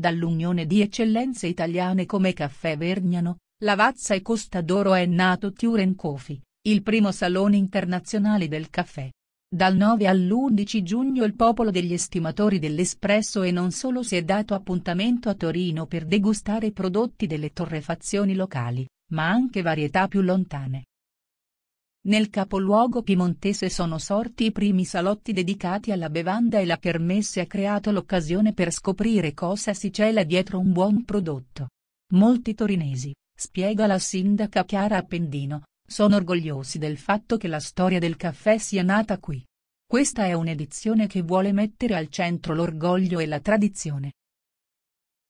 Dall'unione di eccellenze italiane come Caffè Vergnano, Lavazza e Costa d'Oro è nato Turen Coffee, il primo salone internazionale del caffè. Dal 9 all'11 giugno il popolo degli estimatori dell'Espresso e non solo si è dato appuntamento a Torino per degustare i prodotti delle torrefazioni locali, ma anche varietà più lontane. Nel capoluogo piemontese sono sorti i primi salotti dedicati alla bevanda e la kermesse ha creato l'occasione per scoprire cosa si cela dietro un buon prodotto. Molti torinesi, spiega la sindaca Chiara Appendino, sono orgogliosi del fatto che la storia del caffè sia nata qui. Questa è un'edizione che vuole mettere al centro l'orgoglio e la tradizione,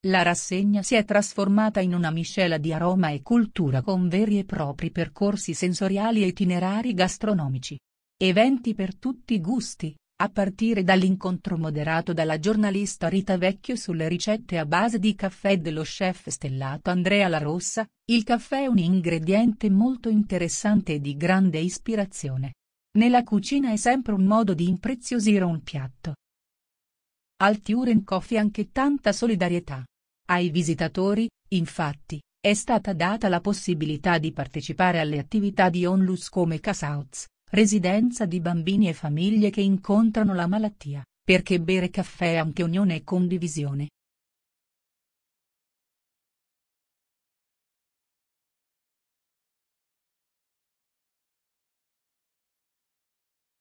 la rassegna si è trasformata in una miscela di aroma e cultura con veri e propri percorsi sensoriali e itinerari gastronomici. Eventi per tutti i gusti, a partire dall'incontro moderato dalla giornalista Rita Vecchio sulle ricette a base di caffè dello chef stellato Andrea La Rossa, il caffè è un ingrediente molto interessante e di grande ispirazione. Nella cucina è sempre un modo di impreziosire un piatto. Al Turin Coffee anche tanta solidarietà. Ai visitatori, infatti, è stata data la possibilità di partecipare alle attività di onlus come Casauts, residenza di bambini e famiglie che incontrano la malattia, perché bere caffè è anche unione e condivisione,